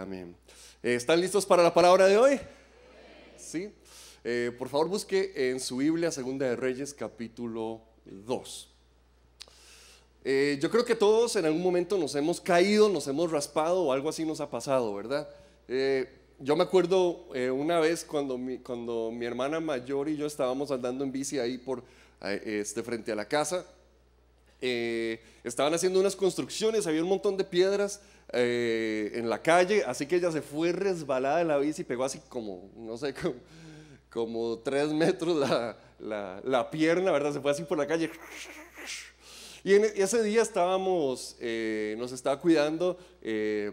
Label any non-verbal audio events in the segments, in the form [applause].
Amén. Eh, ¿Están listos para la palabra de hoy? Sí. Eh, por favor, busque en su Biblia Segunda de Reyes capítulo 2. Eh, yo creo que todos en algún momento nos hemos caído, nos hemos raspado o algo así nos ha pasado, ¿verdad? yo me acuerdo una vez cuando mi, cuando mi hermana mayor y yo estábamos andando en bici ahí por este, frente a la casa. estaban haciendo unas construcciones, había un montón de piedras eh, en la calle, así que ella se fue resbalada en la bici y pegó así como, no sé, [laughs] como, como tres metros la, la, la, pierna, ¿verdad? Se fue así por la calle. Y en ese día estábamos, eh, nos estaba cuidando, eh,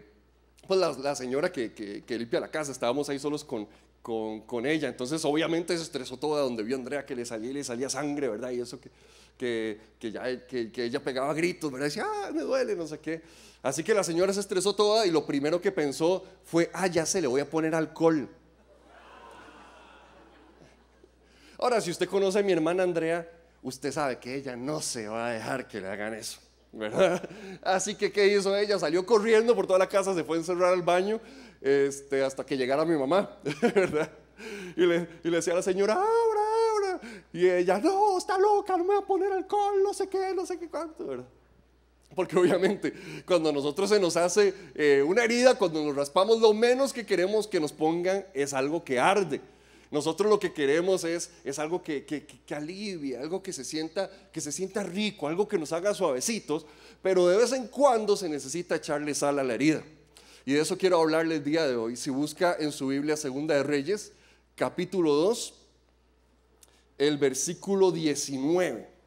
pues la, la señora que, que, limpia la casa, estábamos ahí solos con, con, con, ella. Entonces, obviamente, se estresó toda donde vio a Andrea que le salía le salía sangre, ¿verdad? Y eso que, que, que ya, que, que, ella pegaba gritos, ¿verdad? Decía, ah, me duele, no sé qué. Así que la señora se estresó toda y lo primero que pensó fue, ah, ya se le voy a poner alcohol. Ahora, si usted conoce a mi hermana Andrea, usted sabe que ella no se va a dejar que le hagan eso, ¿verdad? [laughs] Así que, ¿qué hizo ella? Salió corriendo por toda la casa, se fue a encerrar al baño este, hasta que llegara mi mamá, [laughs] ¿verdad? Y le, decía a la señora, ahora, ahora. Y ella, no, está loca, no me va a poner alcohol, no sé qué, no sé qué cuánto, ¿verdad? Porque obviamente cuando a nosotros se nos hace eh, una herida, cuando nos raspamos, lo menos que queremos que nos pongan es algo que arde. Nosotros lo que queremos es, es algo que, que, alivie, algo que se, sienta, que se sienta rico, algo que nos haga suavecitos, pero de vez en cuando se necesita echarle sal a la herida. Y de eso quiero hablarle el día de hoy. Si busca en su Biblia Segunda de Reyes, capítulo 2, el versículo 19.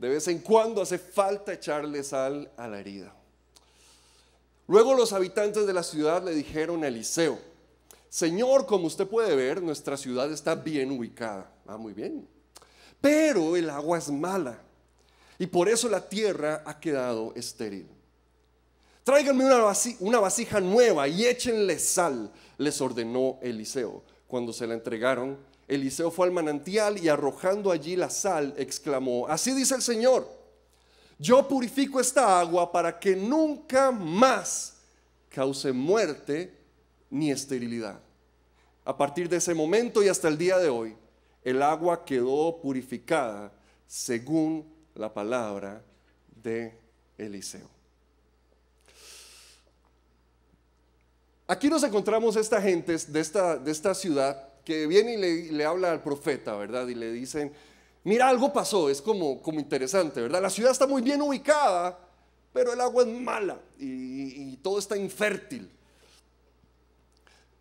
De vez en cuando hace falta echarle sal a la herida. Luego los habitantes de la ciudad le dijeron a Eliseo, Señor, como usted puede ver, nuestra ciudad está bien ubicada. Ah, muy bien. Pero el agua es mala y por eso la tierra ha quedado estéril. Tráiganme una, vasija, una vasija nueva y échenle sal, les ordenó Eliseo. Cuando se la entregaron, Eliseo fue al manantial y arrojando allí la sal, exclamó, así dice el Señor, yo purifico esta agua para que nunca más cause muerte ni esterilidad. A partir de ese momento y hasta el día de hoy, el agua quedó purificada según la palabra de Eliseo. Aquí nos encontramos esta gente de esta, ciudad que viene y le, habla al profeta, ¿verdad? Y le dicen, mira, algo pasó, es como, como interesante, ¿verdad? La ciudad está muy bien ubicada, pero el agua es mala y, todo está infértil.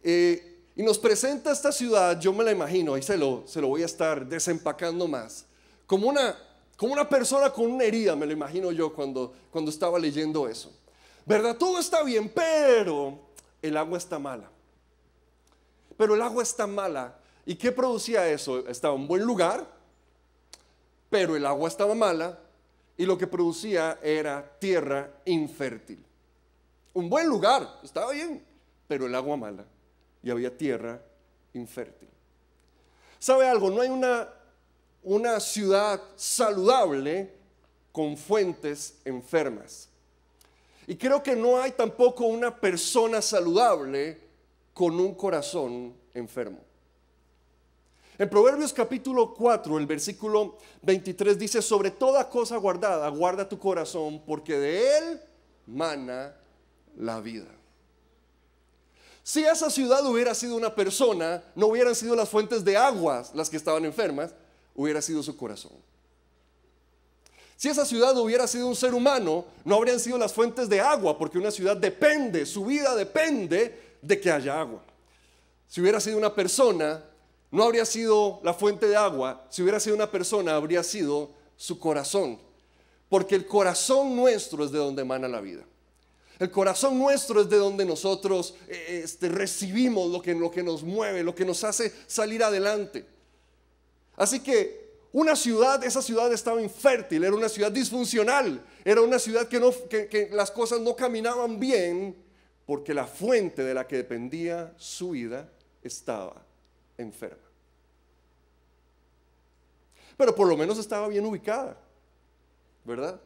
Eh, y nos presenta esta ciudad, yo me la imagino, ahí se lo, se lo voy a estar desempacando más, como una, como una persona con una herida, me lo imagino yo cuando, cuando estaba leyendo eso. ¿Verdad? Todo está bien, pero el agua está mala pero el agua está mala. ¿Y qué producía eso? Estaba en buen lugar, pero el agua estaba mala y lo que producía era tierra infértil. Un buen lugar, estaba bien, pero el agua mala y había tierra infértil. ¿Sabe algo? No hay una, una ciudad saludable con fuentes enfermas. Y creo que no hay tampoco una persona saludable con un corazón enfermo. En Proverbios capítulo 4, el versículo 23 dice, sobre toda cosa guardada, guarda tu corazón, porque de él mana la vida. Si esa ciudad hubiera sido una persona, no hubieran sido las fuentes de aguas las que estaban enfermas, hubiera sido su corazón. Si esa ciudad hubiera sido un ser humano, no habrían sido las fuentes de agua, porque una ciudad depende, su vida depende de que haya agua. Si hubiera sido una persona, no habría sido la fuente de agua, si hubiera sido una persona, habría sido su corazón. Porque el corazón nuestro es de donde emana la vida. El corazón nuestro es de donde nosotros eh, este, recibimos lo que, lo que nos mueve, lo que nos hace salir adelante. Así que una ciudad, esa ciudad estaba infértil, era una ciudad disfuncional, era una ciudad que, no, que, que las cosas no caminaban bien porque la fuente de la que dependía su vida estaba enferma. Pero por lo menos estaba bien ubicada, ¿verdad?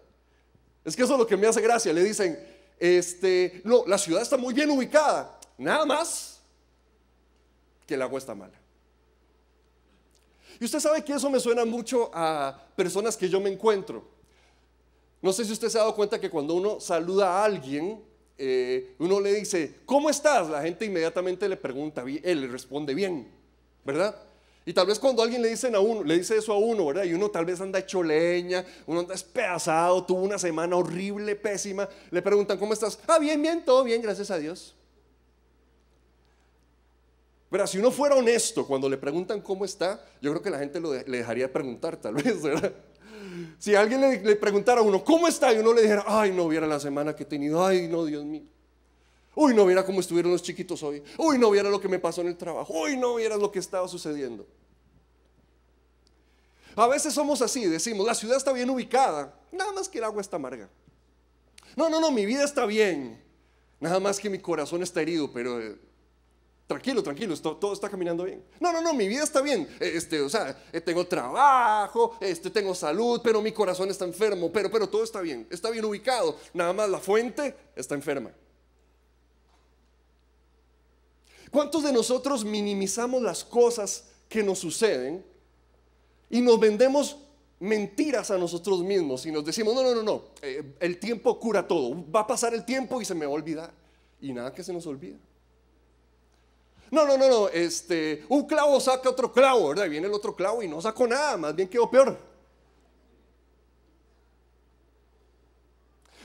Es que eso es lo que me hace gracia. Le dicen, este, no, la ciudad está muy bien ubicada, nada más que el agua está mala. Y usted sabe que eso me suena mucho a personas que yo me encuentro. No sé si usted se ha dado cuenta que cuando uno saluda a alguien, eh, uno le dice, ¿cómo estás? La gente inmediatamente le pregunta, él eh, le responde bien, ¿verdad? Y tal vez cuando alguien le, dicen a uno, le dice eso a uno, ¿verdad? Y uno tal vez anda hecho leña, uno anda despedazado, tuvo una semana horrible, pésima. Le preguntan, ¿cómo estás? Ah, bien, bien, todo bien, gracias a Dios. Pero si uno fuera honesto cuando le preguntan cómo está, yo creo que la gente le dejaría preguntar, tal vez, ¿verdad? Si alguien le, preguntara a uno, ¿cómo está? Y uno le dijera, ay, no viera la semana que he tenido, ay, no, Dios mío. Uy, no viera cómo estuvieron los chiquitos hoy. Uy, no viera lo que me pasó en el trabajo. Uy, no hubiera lo que estaba sucediendo. A veces somos así, decimos, la ciudad está bien ubicada, nada más que el agua está amarga. No, no, no, mi vida está bien, nada más que mi corazón está herido, pero eh, Tranquilo, tranquilo, todo, está caminando bien. No, no, no, mi vida está bien. E, este, o sea, eh, tengo trabajo, este, tengo salud, pero mi corazón está enfermo, pero, pero todo está bien, está bien ubicado. Nada más la fuente está enferma. ¿Cuántos de nosotros minimizamos las cosas que nos suceden y nos vendemos mentiras a nosotros mismos y nos decimos, no, no, no, no, eh, el tiempo cura todo, va a pasar el tiempo y se me va a olvidar? Y nada que se nos olvida. No, no, no, no, este, un clavo saca otro clavo, ¿verdad? viene el otro clavo y no sacó nada, más bien quedó peor.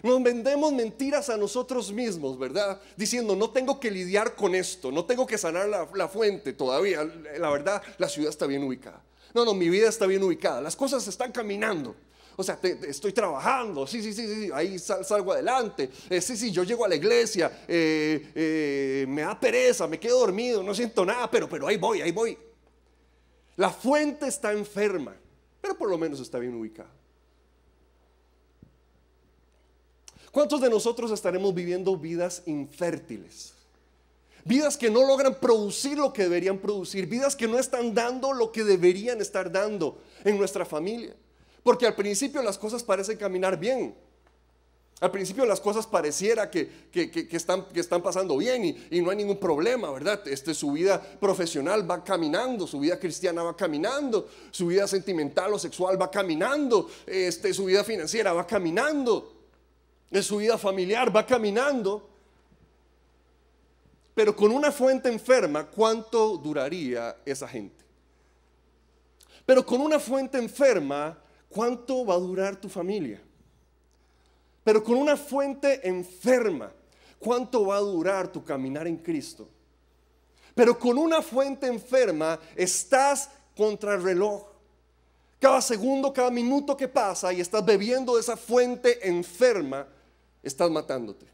Nos vendemos mentiras a nosotros mismos, ¿verdad? Diciendo, no tengo que lidiar con esto, no tengo que sanar la, la, fuente todavía. La verdad, la ciudad está bien ubicada. No, no, mi vida está bien ubicada, las cosas están caminando. O sea, estoy trabajando, sí, sí, sí, sí, ahí salgo adelante. Eh, sí, sí, yo llego a la iglesia, eh, eh, me da pereza, me quedo dormido, no siento nada, pero, pero ahí voy, ahí voy. La fuente está enferma, pero por lo menos está bien ubicada. ¿Cuántos de nosotros estaremos viviendo vidas infértiles? Vidas que no logran producir lo que deberían producir, vidas que no están dando lo que deberían estar dando en nuestra familia, porque al principio las cosas parecen caminar bien. Al principio las cosas pareciera que, están, pasando bien y, no hay ningún problema, ¿verdad? Este, su vida profesional va caminando, su vida cristiana va caminando, su vida sentimental o sexual va caminando, este, su vida financiera va caminando, eh, su vida familiar va caminando. Pero con una fuente enferma, ¿cuánto duraría esa gente? Pero con una fuente enferma, ¿Cuánto va a durar tu familia? Pero con una fuente enferma, ¿cuánto va a durar tu caminar en Cristo? Pero con una fuente enferma estás contra el reloj. Cada segundo, cada minuto que pasa y estás bebiendo de esa fuente enferma, estás matándote.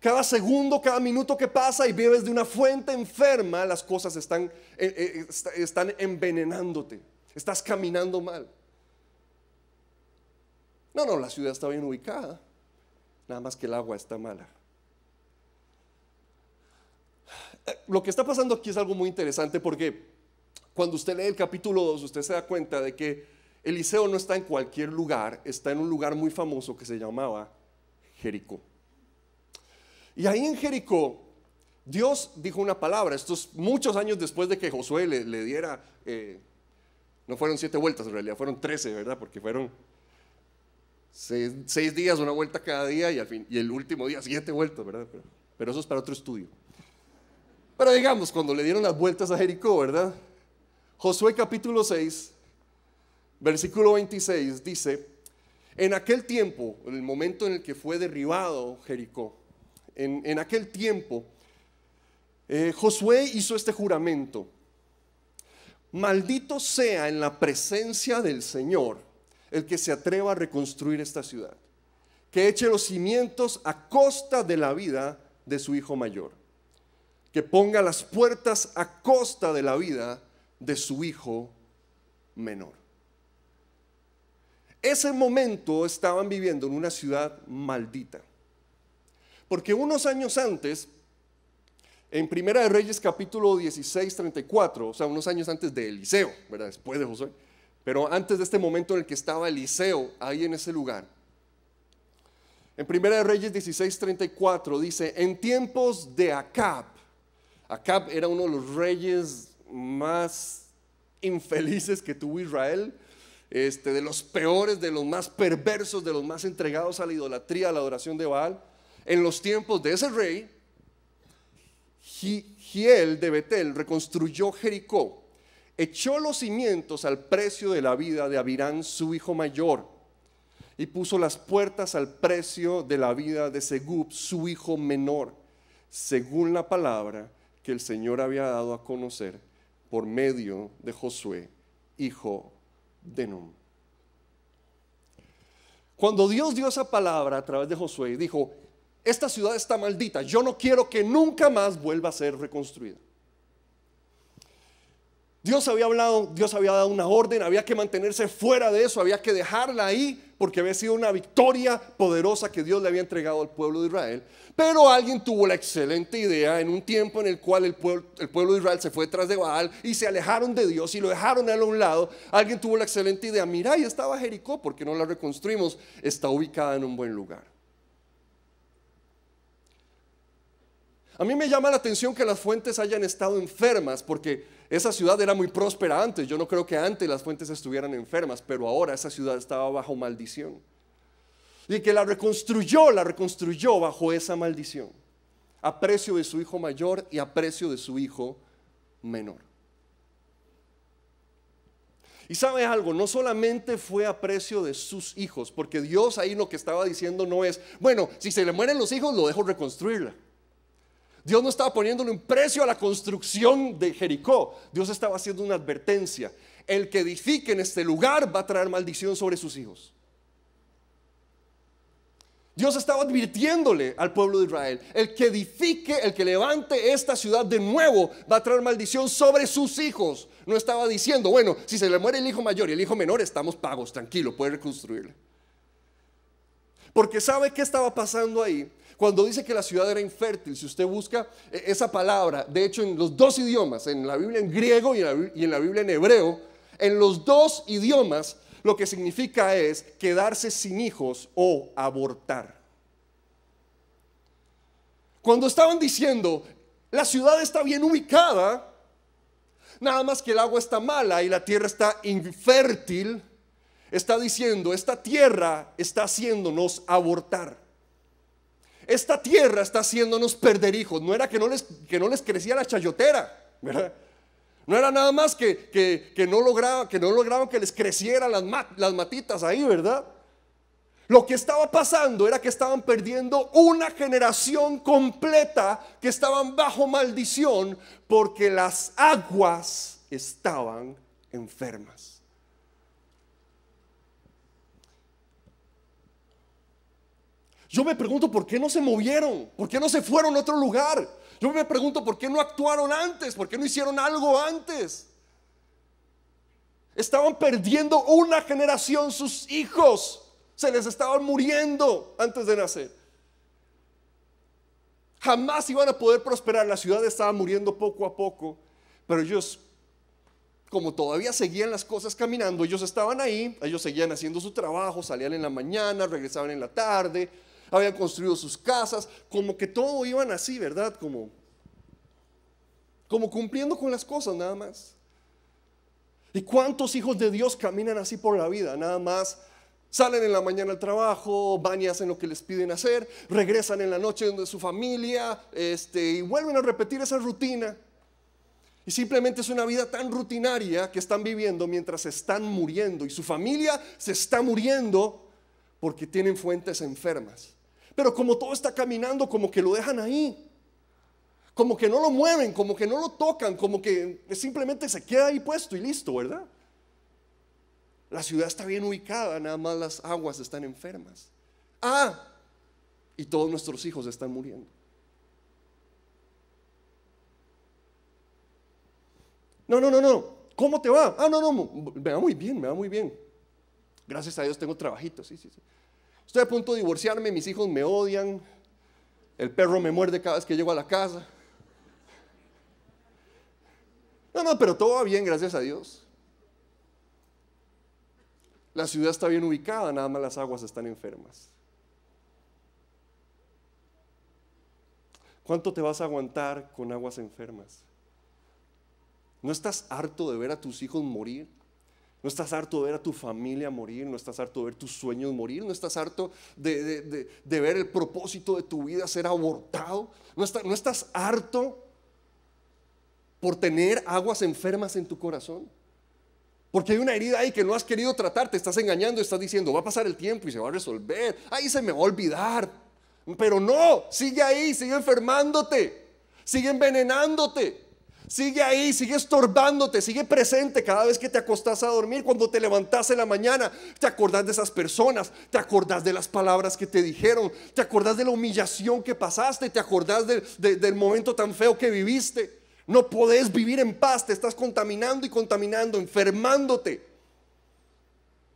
Cada segundo, cada minuto que pasa y bebes de una fuente enferma, las cosas están, eh, eh, están envenenándote. Estás caminando mal. No, no, la ciudad está bien ubicada. Nada más que el agua está mala. Eh, lo que está pasando aquí es algo muy interesante porque cuando usted lee el capítulo 2, usted se da cuenta de que Eliseo no está en cualquier lugar, está en un lugar muy famoso que se llamaba Jericó. Y ahí en Jericó, Dios dijo una palabra. Estos muchos años después de que Josué le, diera eh, no fueron siete vueltas, en realidad fueron trece, ¿verdad? Porque fueron seis, días, una vuelta cada día y, al fin, y el último día siete vueltas, ¿verdad? Pero, eso es para otro estudio. Pero digamos, cuando le dieron las vueltas a Jericó, ¿verdad? Josué capítulo 6, versículo 26 dice, en aquel tiempo, en el momento en el que fue derribado Jericó, en, aquel tiempo, eh, Josué hizo este juramento. Maldito sea en la presencia del Señor el que se atreva a reconstruir esta ciudad, que eche los cimientos a costa de la vida de su hijo mayor, que ponga las puertas a costa de la vida de su hijo menor. Ese momento estaban viviendo en una ciudad maldita, porque unos años antes en Primera de Reyes capítulo 16, 34, o sea, unos años antes de Eliseo, ¿verdad? Después de Josué. Pero antes de este momento en el que estaba Eliseo ahí en ese lugar. En Primera de Reyes 16, 34 dice, en tiempos de Acab, Acab era uno de los reyes más infelices que tuvo Israel, este, de los peores, de los más perversos, de los más entregados a la idolatría, a la adoración de Baal. En los tiempos de ese rey, Giel de Betel reconstruyó Jericó, echó los cimientos al precio de la vida de Abirán, su hijo mayor, y puso las puertas al precio de la vida de Segub, su hijo menor, según la palabra que el Señor había dado a conocer por medio de Josué, hijo de Nun. Cuando Dios dio esa palabra a través de Josué, dijo, esta ciudad está maldita, yo no quiero que nunca más vuelva a ser reconstruida. Dios había hablado, Dios había dado una orden, había que mantenerse fuera de eso, había que dejarla ahí porque había sido una victoria poderosa que Dios le había entregado al pueblo de Israel. Pero alguien tuvo la excelente idea en un tiempo en el cual el pueblo, de Israel se fue tras de Baal y se alejaron de Dios y lo dejaron a un lado. Alguien tuvo la excelente idea, mira, ahí estaba Jericó, porque no la reconstruimos? Está ubicada en un buen lugar. A mí me llama la atención que las fuentes hayan estado enfermas, porque esa ciudad era muy próspera antes. Yo no creo que antes las fuentes estuvieran enfermas, pero ahora esa ciudad estaba bajo maldición. Y que la reconstruyó, la reconstruyó bajo esa maldición, a precio de su hijo mayor y a precio de su hijo menor. Y sabe algo, no solamente fue a precio de sus hijos, porque Dios ahí lo que estaba diciendo no es, bueno, si se le mueren los hijos, lo dejo reconstruirla. Dios no estaba poniéndole un precio a la construcción de Jericó. Dios estaba haciendo una advertencia. El que edifique en este lugar va a traer maldición sobre sus hijos. Dios estaba advirtiéndole al pueblo de Israel, el que edifique, el que levante esta ciudad de nuevo va a traer maldición sobre sus hijos. No estaba diciendo, bueno, si se le muere el hijo mayor y el hijo menor, estamos pagos, tranquilo, puede reconstruirle. Porque sabe qué estaba pasando ahí. Cuando dice que la ciudad era infértil, si usted busca eh, esa palabra, de hecho en los dos idiomas, en la Biblia en griego y en la Biblia en hebreo, en los dos idiomas lo que significa es quedarse sin hijos o abortar. Cuando estaban diciendo, la ciudad está bien ubicada, nada más que el agua está mala y la tierra está infértil, está diciendo, esta tierra está haciéndonos abortar esta tierra está haciéndonos perder hijos. No era que no les, que no les crecía la chayotera, No era nada más que, que, no, lograban, que no lograban que les crecieran las, las matitas ahí, ¿verdad? Lo que estaba pasando era que estaban perdiendo una generación completa que estaban bajo maldición porque las aguas estaban enfermas. Yo me pregunto por qué no se movieron, por qué no se fueron a otro lugar. Yo me pregunto por qué no actuaron antes, por qué no hicieron algo antes. Estaban perdiendo una generación sus hijos. Se les estaban muriendo antes de nacer. Jamás iban a poder prosperar. La ciudad estaba muriendo poco a poco. Pero ellos, como todavía seguían las cosas caminando, ellos estaban ahí, ellos seguían haciendo su trabajo, salían en la mañana, regresaban en la tarde, habían construido sus casas, como que todo iban así, ¿verdad? Como, como cumpliendo con las cosas nada más. ¿Y cuántos hijos de Dios caminan así por la vida? Nada más Salen en la mañana al trabajo, van y hacen lo que les piden hacer, regresan en la noche donde su familia, este, y vuelven a repetir esa rutina. Y simplemente es una vida tan rutinaria que están viviendo mientras están muriendo. Y su familia se está muriendo porque tienen fuentes enfermas. Pero como todo está caminando, como que lo dejan ahí. Como que no lo mueven, como que no lo tocan, como que simplemente se queda ahí puesto y listo, ¿verdad? La ciudad está bien ubicada, nada más las aguas están enfermas. Ah, y todos nuestros hijos están muriendo. No, no, no, no. ¿Cómo te va? Ah, no, no, me va muy bien, me va muy bien. Gracias a Dios tengo trabajito, sí, sí, sí. Estoy a punto de divorciarme, mis hijos me odian, el perro me muerde cada vez que llego a la casa. No, no, pero todo va bien, gracias a Dios. La ciudad está bien ubicada, nada más las aguas están enfermas. ¿Cuánto te vas a aguantar con aguas enfermas? ¿No estás harto de ver a tus hijos morir? No estás harto de ver a tu familia morir, no estás harto de ver tus sueños morir, no estás harto de, ver el propósito de tu vida ser abortado, no, no estás harto por tener aguas enfermas en tu corazón. Porque hay una herida ahí que no has querido tratar, te estás engañando, estás diciendo, va a pasar el tiempo y se va a resolver, ahí se me va a olvidar. Pero no, sigue ahí, sigue enfermándote, sigue envenenándote. Sigue ahí, sigue estorbándote, sigue presente cada vez que te acostás a dormir, cuando te levantás en la mañana, te acordás de esas personas, te acordás de las palabras que te dijeron, te acordás de la humillación que pasaste, te acordás del momento tan feo que viviste. No podés vivir en paz, te estás contaminando y contaminando, enfermándote.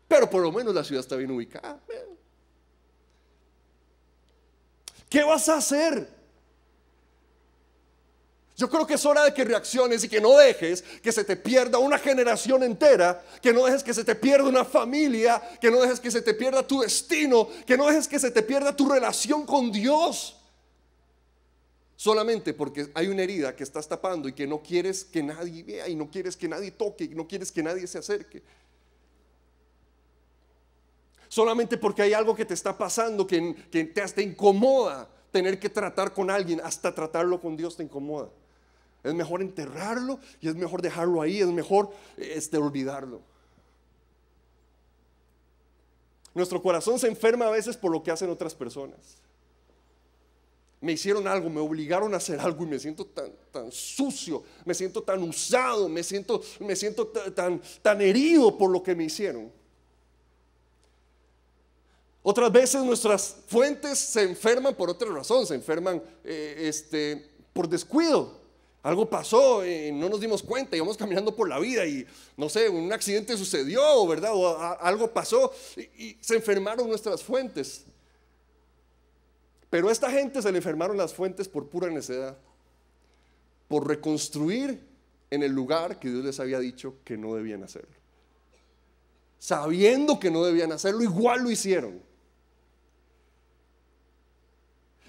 Pero por lo menos la ciudad está bien ubicada. ¿Qué vas a hacer? Yo creo que es hora de que reacciones y que no dejes que se te pierda una generación entera, que no dejes que se te pierda una familia, que no dejes que se te pierda tu destino, que no dejes que se te pierda tu relación con Dios. Solamente porque hay una herida que estás tapando y que no quieres que nadie vea y no quieres que nadie toque y no quieres que nadie se acerque. Solamente porque hay algo que te está pasando que, te, te incomoda tener que tratar con alguien, hasta tratarlo con Dios te incomoda. Es mejor enterrarlo y es mejor dejarlo ahí, es mejor este, olvidarlo. Nuestro corazón se enferma a veces por lo que hacen otras personas. Me hicieron algo, me obligaron a hacer algo y me siento tan, tan sucio, me siento tan usado, me siento, me siento tan, tan herido por lo que me hicieron. Otras veces nuestras fuentes se enferman por otra razón, se enferman eh, este, por descuido algo pasó, y no nos dimos cuenta, íbamos caminando por la vida y no sé, un accidente sucedió, ¿verdad? O algo pasó y, y se enfermaron nuestras fuentes. Pero a esta gente se le enfermaron las fuentes por pura necedad, por reconstruir en el lugar que Dios les había dicho que no debían hacerlo. Sabiendo que no debían hacerlo, igual lo hicieron.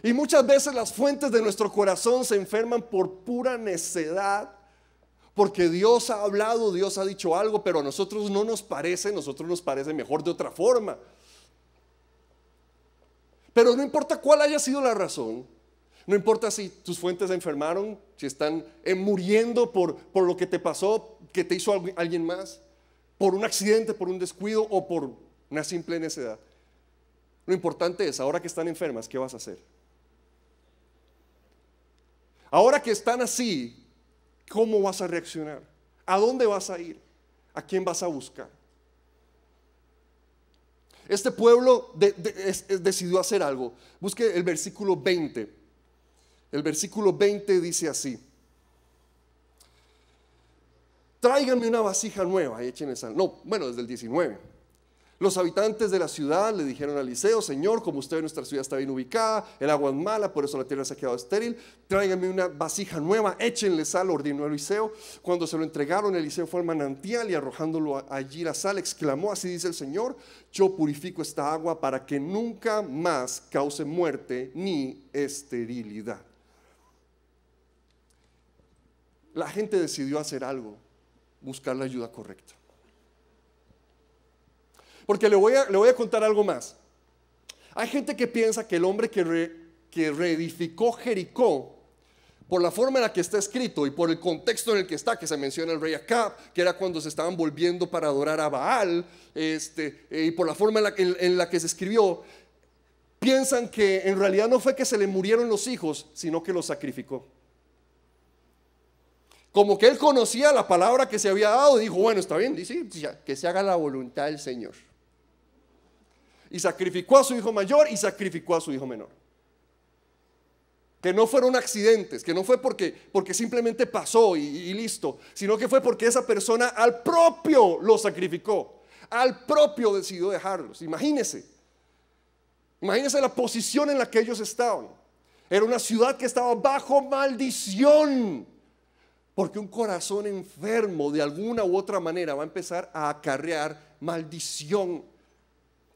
Y muchas veces las fuentes de nuestro corazón se enferman por pura necedad, porque Dios ha hablado, Dios ha dicho algo, pero a nosotros no nos parece, a nosotros nos parece mejor de otra forma. Pero no importa cuál haya sido la razón, no importa si tus fuentes se enfermaron, si están eh, muriendo por, por lo que te pasó, que te hizo alguien más, por un accidente, por un descuido o por una simple necedad. Lo importante es, ahora que están enfermas, ¿qué vas a hacer? Ahora que están así, ¿cómo vas a reaccionar? ¿A dónde vas a ir? ¿A quién vas a buscar? Este pueblo decidió hacer algo. Busque el versículo 20. El versículo 20 dice así. Tráiganme una vasija nueva y échenle sal. No, bueno, desde el 19 los habitantes de la ciudad le dijeron a Eliseo, Señor, como usted ve nuestra ciudad está bien ubicada, el agua es mala, por eso la tierra se ha quedado estéril, tráigame una vasija nueva, échenle sal, ordenó Eliseo. Cuando se lo entregaron, Eliseo fue al manantial y arrojándolo allí la sal, exclamó, así dice el Señor, yo purifico esta agua para que nunca más cause muerte ni esterilidad. La gente decidió hacer algo, buscar la ayuda correcta. Porque le voy a, le voy a contar algo más. Hay gente que piensa que el hombre que, que reedificó Jericó, por la forma en la que está escrito y por el contexto en el que está, que se menciona el rey Acab, que era cuando se estaban volviendo para adorar a Baal, este, eh, y por la forma en la, en, la que se escribió, piensan que en realidad no fue que se le murieron los hijos, sino que los sacrificó. Como que él conocía la palabra que se había dado y dijo, bueno, está bien, dice, que se haga la voluntad del Señor. Y sacrificó a su hijo mayor y sacrificó a su hijo menor. Que no fueron accidentes, que no fue porque, porque simplemente pasó y, y listo, sino que fue porque esa persona al propio lo sacrificó, al propio decidió dejarlos. Imagínense, imagínense la posición en la que ellos estaban. Era una ciudad que estaba bajo maldición. Porque un corazón enfermo de alguna u otra manera va a empezar a acarrear maldición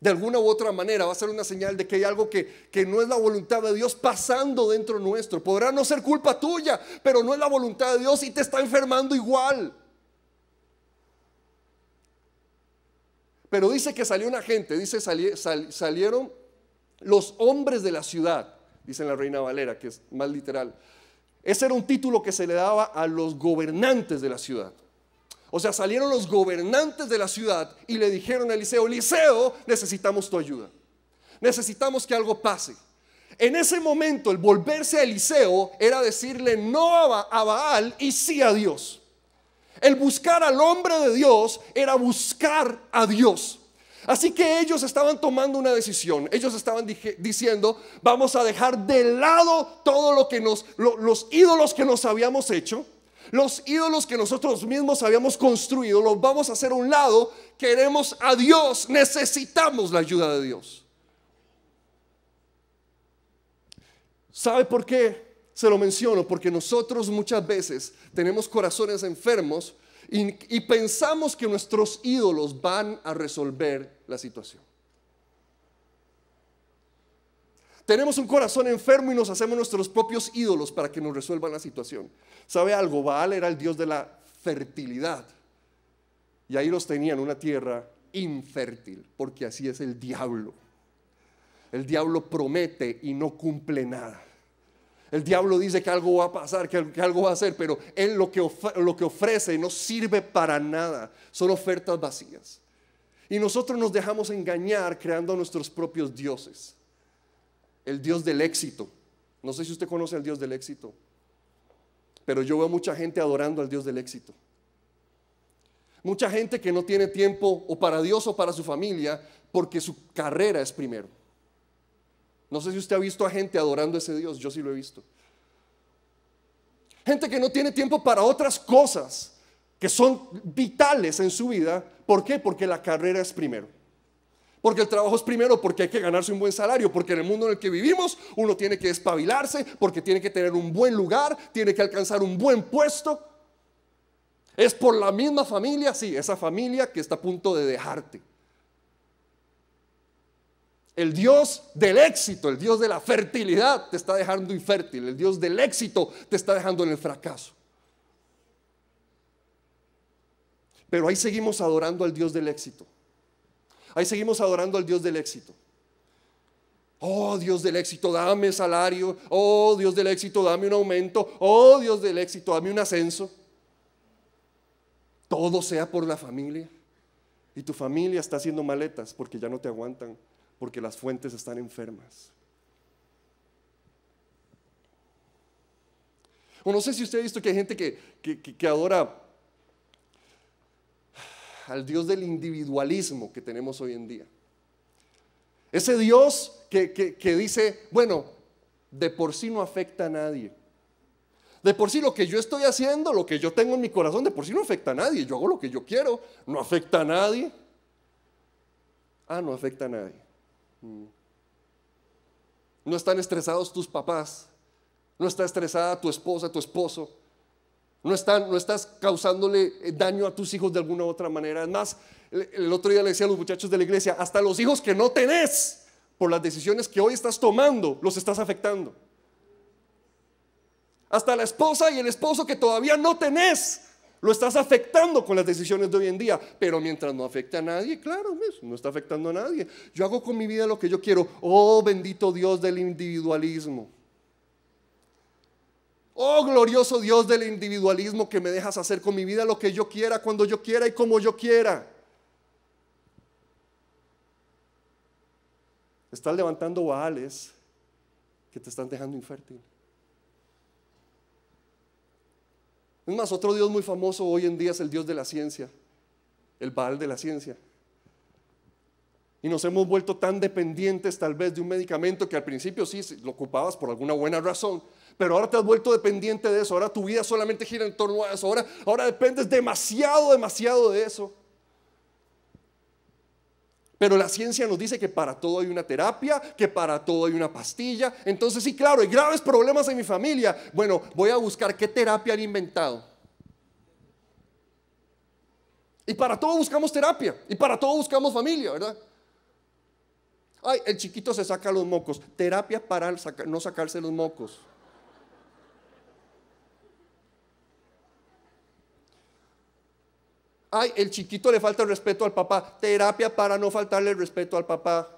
de alguna u otra manera va a ser una señal de que hay algo que, no es la voluntad de Dios pasando dentro nuestro. Podrá no ser culpa tuya, pero no es la voluntad de Dios y te está enfermando igual. Pero dice que salió una gente, dice salieron los hombres de la ciudad, dice la reina Valera, que es más literal. Ese era un título que se le daba a los gobernantes de la ciudad. O sea, salieron los gobernantes de la ciudad y le dijeron a Eliseo, Eliseo, necesitamos tu ayuda. Necesitamos que algo pase. En ese momento el volverse a Eliseo era decirle no a Baal y sí a Dios. El buscar al hombre de Dios era buscar a Dios. Así que ellos estaban tomando una decisión. Ellos estaban diciendo, vamos a dejar de lado todo lo que nos, los ídolos que nos habíamos hecho los ídolos que nosotros mismos habíamos construido los vamos a hacer a un lado. Queremos a Dios, necesitamos la ayuda de Dios. ¿Sabe por qué se lo menciono? Porque nosotros muchas veces tenemos corazones enfermos y, y pensamos que nuestros ídolos van a resolver la situación. Tenemos un corazón enfermo y nos hacemos nuestros propios ídolos para que nos resuelvan la situación. ¿Sabe algo? Baal era el dios de la fertilidad. Y ahí los tenían, una tierra infértil, porque así es el diablo. El diablo promete y no cumple nada. El diablo dice que algo va a pasar, que, algo va a hacer, pero él lo que, lo que ofrece no sirve para nada. Son ofertas vacías. Y nosotros nos dejamos engañar creando nuestros propios dioses el Dios del éxito. No sé si usted conoce al Dios del éxito, pero yo veo mucha gente adorando al Dios del éxito. Mucha gente que no tiene tiempo o para Dios o para su familia porque su carrera es primero. No sé si usted ha visto a gente adorando a ese Dios, yo sí lo he visto. Gente que no tiene tiempo para otras cosas que son vitales en su vida. ¿Por qué? Porque la carrera es primero. Porque el trabajo es primero, porque hay que ganarse un buen salario, porque en el mundo en el que vivimos uno tiene que espabilarse, porque tiene que tener un buen lugar, tiene que alcanzar un buen puesto. Es por la misma familia, sí, esa familia que está a punto de dejarte. El Dios del éxito, el Dios de la fertilidad te está dejando infértil, el Dios del éxito te está dejando en el fracaso. Pero ahí seguimos adorando al Dios del éxito. Ahí seguimos adorando al Dios del éxito. Oh Dios del éxito, dame salario. Oh Dios del éxito, dame un aumento. Oh Dios del éxito, dame un ascenso. Todo sea por la familia. Y tu familia está haciendo maletas porque ya no te aguantan, porque las fuentes están enfermas. O no sé si usted ha visto que hay gente que, que, que, adora al Dios del individualismo que tenemos hoy en día. Ese Dios que, dice, bueno, de por sí no afecta a nadie. De por sí lo que yo estoy haciendo, lo que yo tengo en mi corazón, de por sí no afecta a nadie. Yo hago lo que yo quiero, no afecta a nadie. Ah, no afecta a nadie. Mm. No están estresados tus papás, no está estresada tu esposa, tu esposo, no, estás causándole eh, daño a tus hijos de alguna u otra manera. Además, el, el otro día le decía a los muchachos de la iglesia, hasta los hijos que no tenés por las decisiones que hoy estás tomando, los estás afectando. Hasta la esposa y el esposo que todavía no tenés, lo estás afectando con las decisiones de hoy en día, pero mientras no afecte a nadie, claro, pues, no está afectando a nadie. Yo hago con mi vida lo que yo quiero. Oh, bendito Dios del individualismo. Oh glorioso Dios del individualismo que me dejas hacer con mi vida lo que yo quiera, cuando yo quiera y como yo quiera. Estás levantando baales que te están dejando infértil. Es más, otro Dios muy famoso hoy en día es el Dios de la ciencia, el Baal de la ciencia. Y nos hemos vuelto tan dependientes tal vez de un medicamento que al principio sí lo ocupabas por alguna buena razón, pero ahora te has vuelto dependiente de eso, ahora tu vida solamente gira en torno a eso, ahora, ahora dependes demasiado, demasiado de eso. Pero la ciencia nos dice que para todo hay una terapia, que para todo hay una pastilla. Entonces sí, claro, hay graves problemas en mi familia. Bueno, voy a buscar qué terapia han inventado. Y para todo buscamos terapia, y para todo buscamos familia, ¿verdad? Ay, el chiquito se saca los mocos. Terapia para no sacarse los mocos. Ay, el chiquito le falta el respeto al papá. Terapia para no faltarle el respeto al papá.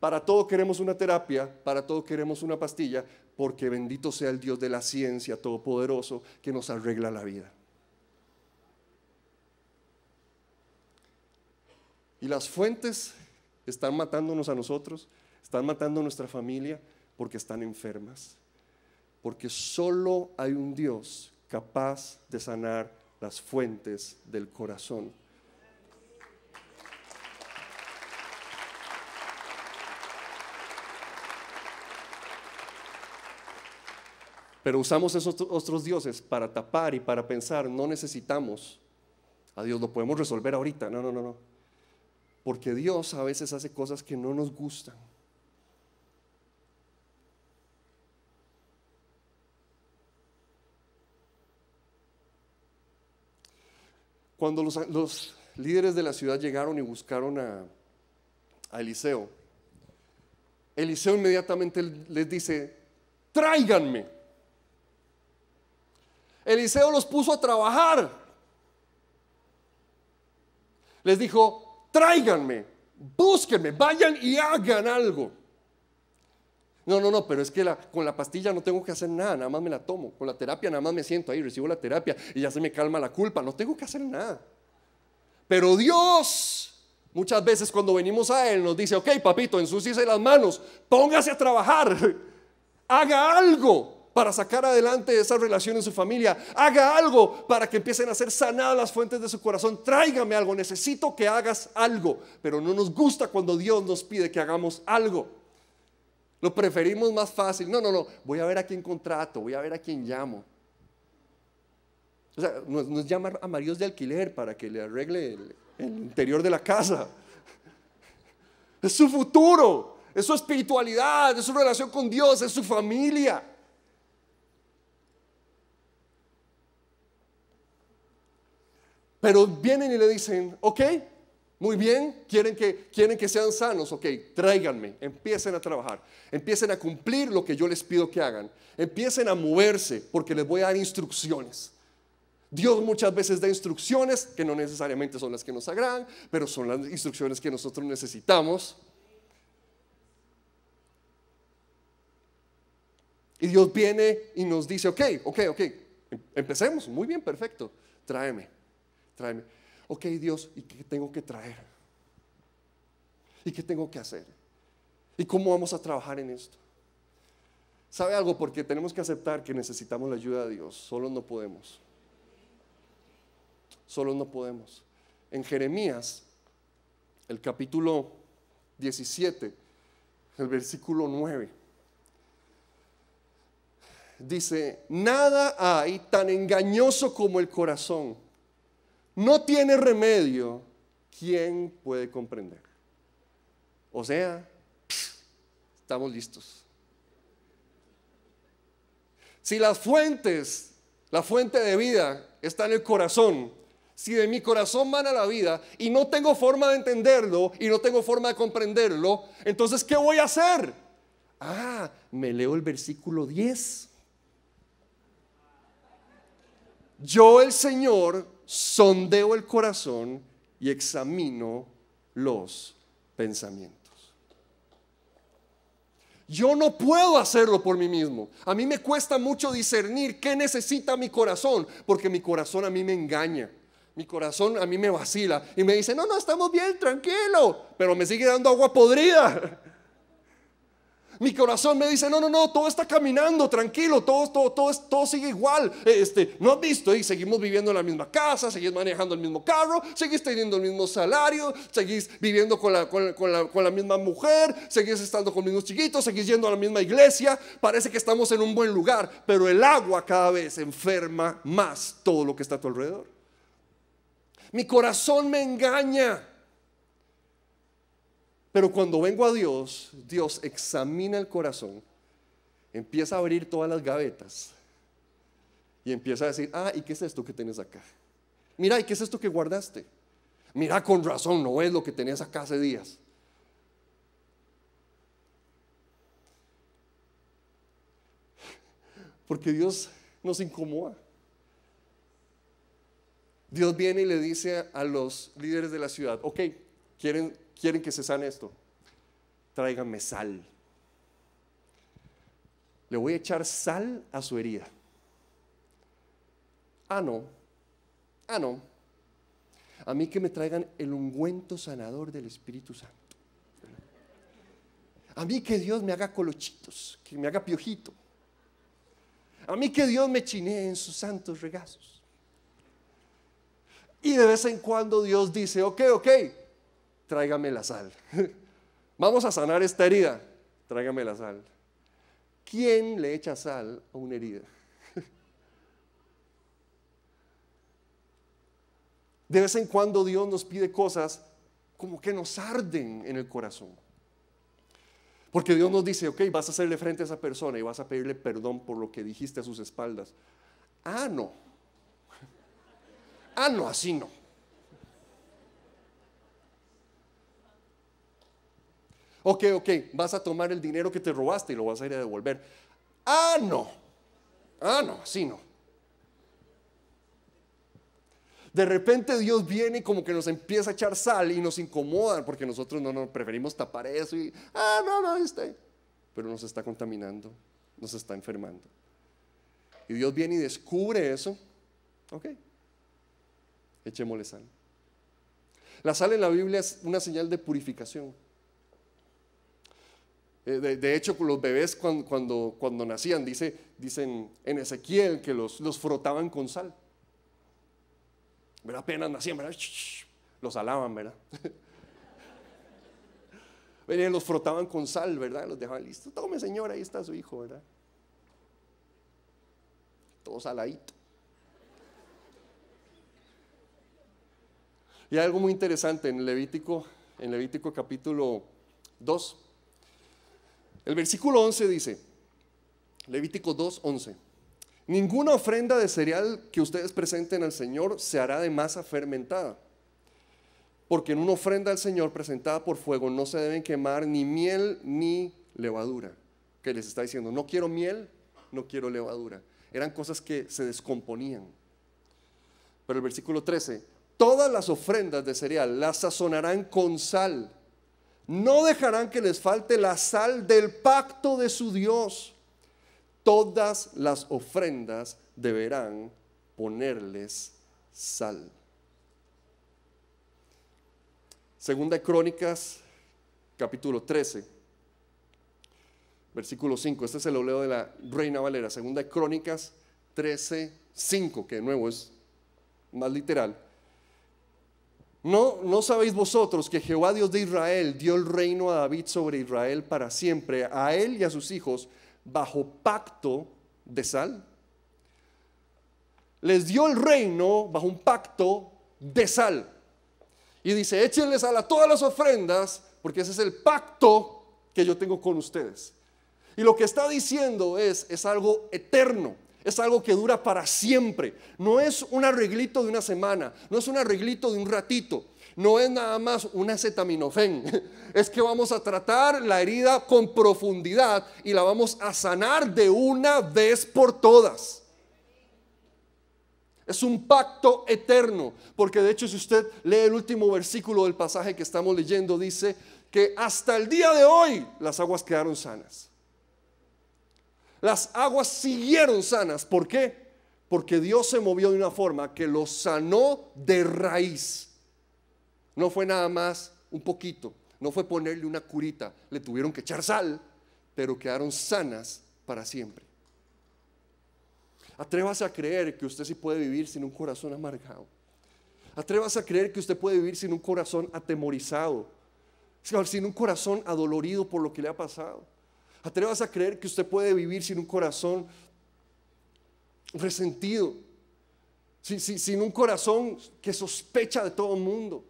Para todo queremos una terapia, para todo queremos una pastilla, porque bendito sea el Dios de la ciencia todopoderoso que nos arregla la vida. Y las fuentes están matándonos a nosotros, están matando a nuestra familia porque están enfermas. Porque solo hay un Dios capaz de sanar las fuentes del corazón. Pero usamos esos otros dioses para tapar y para pensar, no necesitamos a Dios, lo podemos resolver ahorita. No, no, no, no. Porque Dios a veces hace cosas que no nos gustan. Cuando los, líderes de la ciudad llegaron y buscaron a, a Eliseo, Eliseo inmediatamente les dice, tráiganme. Eliseo los puso a trabajar. Les dijo, tráiganme, búsquenme, vayan y hagan algo. No, no, no, pero es que la, con la pastilla no tengo que hacer nada, nada más me la tomo. Con la terapia nada más me siento ahí, recibo la terapia y ya se me calma la culpa, no tengo que hacer nada. Pero Dios, muchas veces cuando venimos a Él nos dice, ok, papito, ensúciese las manos, póngase a trabajar, [laughs] haga algo para sacar adelante esa relación en su familia, haga algo para que empiecen a ser sanadas las fuentes de su corazón, tráigame algo, necesito que hagas algo, pero no nos gusta cuando Dios nos pide que hagamos algo. Lo preferimos más fácil. No, no, no. Voy a ver a quién contrato, voy a ver a quién llamo. O sea, nos, nos llama a maridos de alquiler para que le arregle el, interior de la casa. [laughs] Es su futuro, es su espiritualidad, es su relación con Dios, es su familia. Pero vienen y le dicen, ok, muy bien, quieren que, quieren que sean sanos, ok, tráiganme, empiecen a trabajar, empiecen a cumplir lo que yo les pido que hagan, empiecen a moverse porque les voy a dar instrucciones. Dios muchas veces da instrucciones que no necesariamente son las que nos agradan, pero son las instrucciones que nosotros necesitamos. Y Dios viene y nos dice, ok, ok, ok, em-, empecemos, muy bien, perfecto, tráeme, tráeme ok Dios, ¿y qué tengo que traer? ¿Y qué tengo que hacer? ¿Y cómo vamos a trabajar en esto? ¿Sabe algo? Porque tenemos que aceptar que necesitamos la ayuda de Dios. Solo no podemos. Solo no podemos. En Jeremías, el capítulo 17, el versículo 9, dice, nada hay tan engañoso como el corazón no tiene remedio, ¿quién puede comprender? O sea, estamos listos. Si las fuentes, la fuente de vida está en el corazón, si de mi corazón a la vida y no tengo forma de entenderlo y no tengo forma de comprenderlo, entonces ¿qué voy a hacer? Ah, me leo el versículo 10. Yo el Señor sondeo el corazón y examino los pensamientos. Yo no puedo hacerlo por mí mismo. A mí me cuesta mucho discernir qué necesita mi corazón, porque mi corazón a mí me engaña. Mi corazón a mí me vacila y me dice, no, no, estamos bien, tranquilo, pero me sigue dando agua podrida. Mi corazón me dice, no, no, no, todo está caminando, tranquilo, todo, todo, todo, todo sigue igual. Este, no has visto, y seguimos viviendo en la misma casa, seguís manejando el mismo carro, seguís teniendo el mismo salario, seguís viviendo con la, con, la, con la misma mujer, seguís estando con los mismos chiquitos, seguís yendo a la misma iglesia. Parece que estamos en un buen lugar, pero el agua cada vez enferma más todo lo que está a tu alrededor. Mi corazón me engaña. Pero cuando vengo a Dios, Dios examina el corazón, empieza a abrir todas las gavetas y empieza a decir, ah, ¿y qué es esto que tienes acá? Mira, ¿y qué es esto que guardaste? Mira, con razón, no es lo que tenías acá hace días. Porque Dios nos incomoda. Dios viene y le dice a los líderes de la ciudad, ok, ¿Quieren, que se sane esto? Tráiganme sal. Le voy a echar sal a su herida. Ah, no. Ah, no. A mí que me traigan el ungüento sanador del Espíritu Santo. A mí que Dios me haga colochitos, que me haga piojito. A mí que Dios me chinee en sus santos regazos. Y de vez en cuando Dios dice, ok, ok, tráigame la sal. [laughs] Vamos a sanar esta herida, tráigame la sal. ¿Quién le echa sal a una herida? [laughs] De vez en cuando Dios nos pide cosas como que nos arden en el corazón. Porque Dios nos dice, ok, vas a hacerle frente a esa persona y vas a pedirle perdón por lo que dijiste a sus espaldas. Ah, no. [laughs] Ah, no, así no. Ok, ok, vas a tomar el dinero que te robaste y lo vas a ir a devolver. Ah, no. Ah, no, ¡Sí, no. De repente Dios viene y como que nos empieza a echar sal y nos incomoda porque nosotros no nos preferimos tapar eso y, ah, no, no, este. Pero nos está contaminando, nos está enfermando. Y Dios viene y descubre eso. Ok, echémosle sal. La sal en la Biblia es una señal de purificación. Eh, de, hecho, los bebés cuando, cuando, nacían, dice, dicen en Ezequiel que los, los frotaban con sal. Apenas nacían, Los alaban, ¿verdad? [laughs] los frotaban con sal, ¿verdad? Los dejaban listos. Tome, señor, ahí está su hijo, ¿verdad? Todo saladito. Y hay algo muy interesante en Levítico, en Levítico capítulo 2 el versículo 11 dice, Levítico 2, 11, ninguna ofrenda de cereal que ustedes presenten al Señor se hará de masa fermentada, porque en una ofrenda al Señor presentada por fuego no se deben quemar ni miel ni levadura, que les está diciendo, no quiero miel, no quiero levadura. Eran cosas que se descomponían. Pero el versículo 13, todas las ofrendas de cereal las sazonarán con sal no dejarán que les falte la sal del pacto de su Dios. Todas las ofrendas deberán ponerles sal. Segunda de Crónicas, capítulo 13, versículo 5. Este es el oleo de la Reina Valera. Segunda de Crónicas 13, 5, que de nuevo es más literal. ¿No, ¿No sabéis vosotros que Jehová Dios de Israel dio el reino a David sobre Israel para siempre, a él y a sus hijos, bajo pacto de sal? Les dio el reino bajo un pacto de sal. Y dice, échenle sal a todas las ofrendas, porque ese es el pacto que yo tengo con ustedes. Y lo que está diciendo es, es algo eterno, es algo que dura para siempre. No es un arreglito de una semana, no es un arreglito de un ratito, no es nada más un acetaminofén. [laughs] Es que vamos a tratar la herida con profundidad y la vamos a sanar de una vez por todas. Es un pacto eterno, porque de hecho si usted lee el último versículo del pasaje que estamos leyendo, dice que hasta el día de hoy las aguas quedaron sanas. Las aguas siguieron sanas. ¿Por qué? Porque Dios se movió de una forma que los sanó de raíz. No fue nada más un poquito, no fue ponerle una curita, le tuvieron que echar sal, pero quedaron sanas para siempre. Atrévase a creer que usted sí puede vivir sin un corazón amargado. Atrévase a creer que usted puede vivir sin un corazón atemorizado, sin un corazón adolorido por lo que le ha pasado. Atrevas a creer que usted puede vivir sin un corazón resentido, sin, un corazón que sospecha de todo el mundo,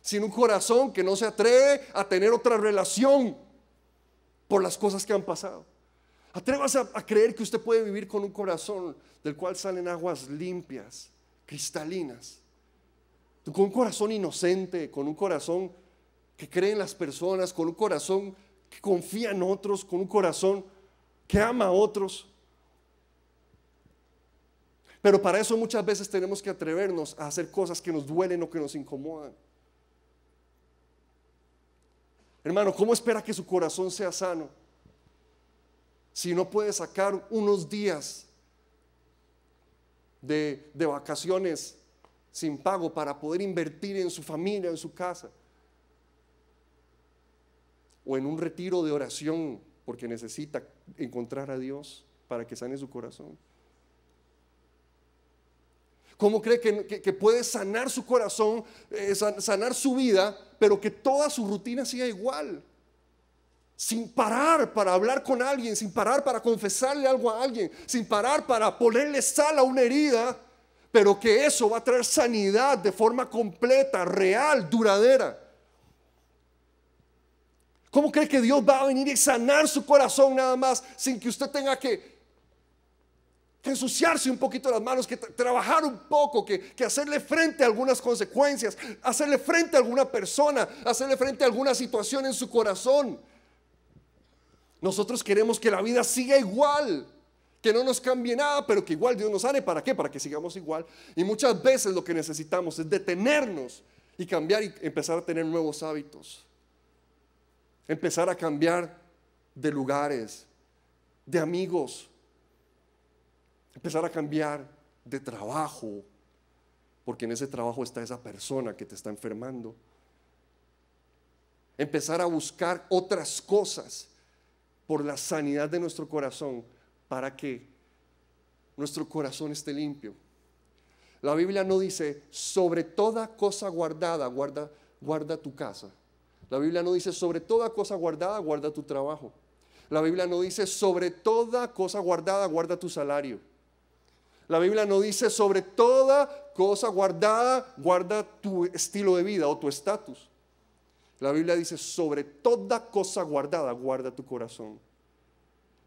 sin un corazón que no se atreve a tener otra relación por las cosas que han pasado. Atrevas a, a creer que usted puede vivir con un corazón del cual salen aguas limpias, cristalinas, con un corazón inocente, con un corazón que cree en las personas, con un corazón que confía en otros, con un corazón que ama a otros. Pero para eso muchas veces tenemos que atrevernos a hacer cosas que nos duelen o que nos incomodan. Hermano, ¿cómo espera que su corazón sea sano si no puede sacar unos días de, vacaciones sin pago para poder invertir en su familia, en su casa? o en un retiro de oración porque necesita encontrar a Dios para que sane su corazón? ¿Cómo cree que, puede sanar su corazón, eh, sanar su vida, pero que toda su rutina siga igual? sin parar para hablar con alguien, sin parar para confesarle algo a alguien, sin parar para ponerle sal a una herida, pero que eso va a traer sanidad de forma completa, real, duradera. ¿Cómo cree que Dios va a venir y sanar su corazón nada más sin que usted tenga que, ensuciarse un poquito las manos, que trabajar un poco, que, que hacerle frente a algunas consecuencias, hacerle frente a alguna persona, hacerle frente a alguna situación en su corazón? Nosotros queremos que la vida siga igual, que no nos cambie nada, pero que igual Dios nos sane. ¿Para qué? Para que sigamos igual. Y muchas veces lo que necesitamos es detenernos y cambiar y empezar a tener nuevos hábitos empezar a cambiar de lugares, de amigos, empezar a cambiar de trabajo, porque en ese trabajo está esa persona que te está enfermando. Empezar a buscar otras cosas por la sanidad de nuestro corazón para que nuestro corazón esté limpio. La Biblia no dice, sobre toda cosa guardada, guarda, guarda tu casa. La Biblia no dice sobre toda cosa guardada, guarda tu trabajo. La Biblia no dice sobre toda cosa guardada, guarda tu salario. La Biblia no dice sobre toda cosa guardada, guarda tu estilo de vida o tu estatus. La Biblia dice sobre toda cosa guardada, guarda tu corazón.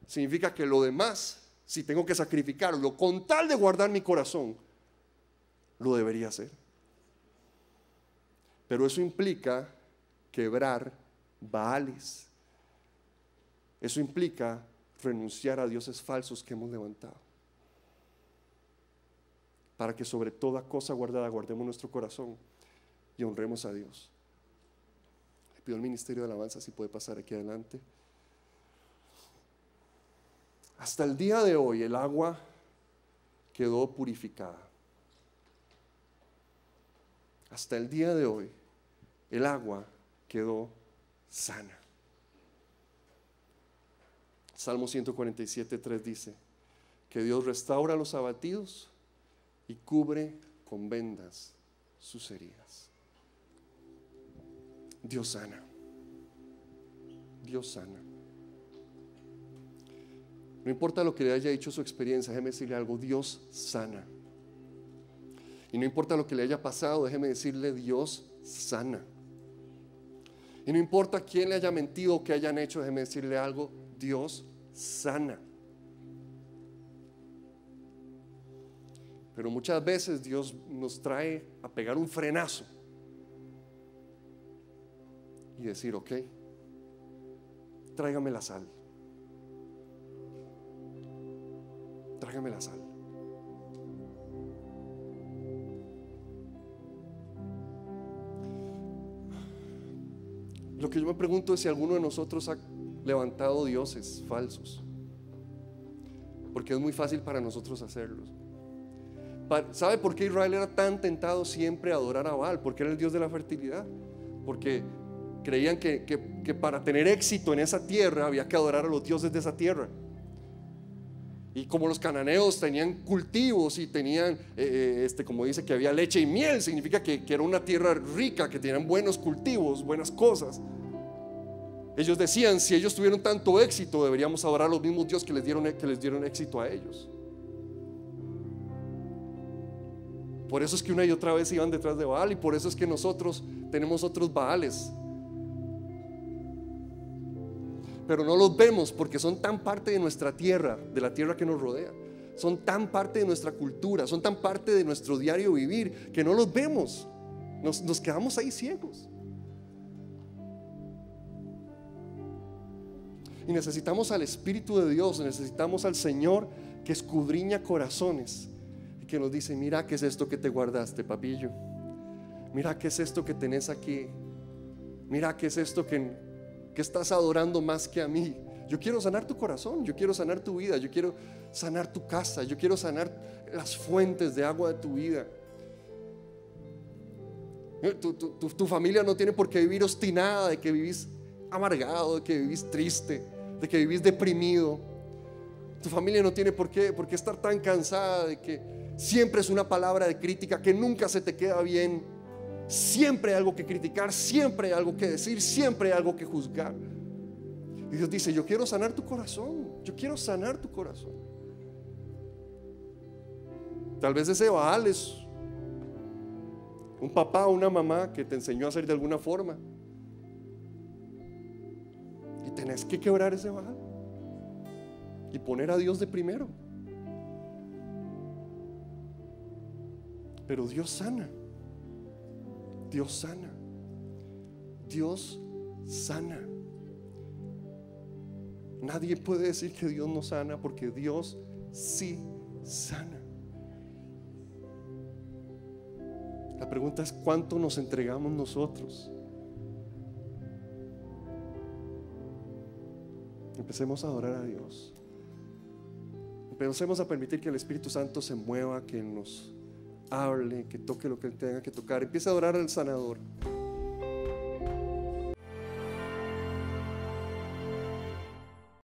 Significa que lo demás, si tengo que sacrificarlo con tal de guardar mi corazón, lo debería hacer. Pero eso implica quebrar Baales. Eso implica renunciar a dioses falsos que hemos levantado. Para que sobre toda cosa guardada guardemos nuestro corazón y honremos a Dios. Le pido al Ministerio de Alabanza si puede pasar aquí adelante. Hasta el día de hoy el agua quedó purificada. Hasta el día de hoy el agua quedó sana. Salmo 147, 3 dice, que Dios restaura a los abatidos y cubre con vendas sus heridas. Dios sana. Dios sana. No importa lo que le haya hecho su experiencia, déjeme decirle algo, Dios sana. Y no importa lo que le haya pasado, déjeme decirle, Dios sana. Y no importa quién le haya mentido o qué hayan hecho, déjeme decirle algo, Dios sana. Pero muchas veces Dios nos trae a pegar un frenazo y decir, ok, tráigame la sal. Tráigame la sal. Lo que yo me pregunto es si alguno de nosotros ha levantado dioses falsos. Porque es muy fácil para nosotros hacerlos. ¿Sabe por qué Israel era tan tentado siempre a adorar a Baal? Porque era el dios de la fertilidad. Porque creían que, que para tener éxito en esa tierra había que adorar a los dioses de esa tierra. Y como los cananeos tenían cultivos y tenían, eh, eh, este, como dice, que había leche y miel, significa que, era una tierra rica, que tenían buenos cultivos, buenas cosas. Ellos decían, si ellos tuvieron tanto éxito, deberíamos adorar a los mismos dios que les dieron, que les dieron éxito a ellos. Por eso es que una y otra vez iban detrás de Baal y por eso es que nosotros tenemos otros Baales pero no los vemos porque son tan parte de nuestra tierra, de la tierra que nos rodea. Son tan parte de nuestra cultura, son tan parte de nuestro diario vivir que no los vemos. Nos, quedamos ahí ciegos. Y necesitamos al Espíritu de Dios, necesitamos al Señor que escudriña corazones y que nos dice, mira qué es esto que te guardaste, papillo. Mira qué es esto que tenés aquí. Mira qué es esto que, que estás adorando más que a mí. Yo quiero sanar tu corazón, yo quiero sanar tu vida, yo quiero sanar tu casa, yo quiero sanar las fuentes de agua de tu vida. Eh, tu, familia no tiene por qué vivir obstinada de que vivís amargado, de que vivís triste, de que vivís deprimido. Tu familia no tiene por qué, por qué estar tan cansada de que siempre es una palabra de crítica, que nunca se te queda bien. Siempre hay algo que criticar, siempre hay algo que decir, siempre hay algo que juzgar. Y Dios dice, yo quiero sanar tu corazón, yo quiero sanar tu corazón. Tal vez ese Baal es un papá o una mamá que te enseñó a hacer de alguna forma. Y tenés que quebrar ese Baal y poner a Dios de primero. Pero Dios sana. Dios sana. Dios sana. Nadie puede decir que Dios no sana porque Dios sí sana. La pregunta es cuánto nos entregamos nosotros. Empecemos a adorar a Dios. Empecemos a permitir que el Espíritu Santo se mueva, que nos hable, que toque lo que tenga que tocar. Empieza a orar al sanador.